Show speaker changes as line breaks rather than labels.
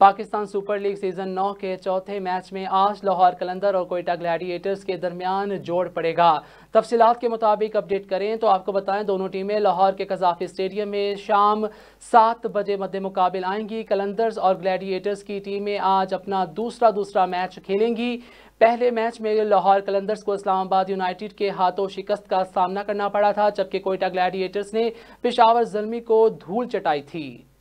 Pakistan super league season 9 के चौथे match में आज लाहौर कलंदर और कोयटा ग्लैडिएटर्स के दरमियान जोड़ पड़ेगा तफसीत के मुताबिक अपडेट करें तो आपको बताएं दोनों टीमें लाहौर के कजाफी स्टेडियम में शाम सात बजे मध्य मुकाबले आएंगी कलंदर्स और ग्लैडिएटर्स की टीमें आज अपना दूसरा दूसरा मैच खेलेंगी पहले मैच में लाहौर कलंदर्स को इस्लामाबाद यूनाइटेड के हाथों शिकस्त का सामना करना पड़ा था जबकि कोयटा ग्लैडिएटर्स ने पिशावर जलमी को धूल चटाई थी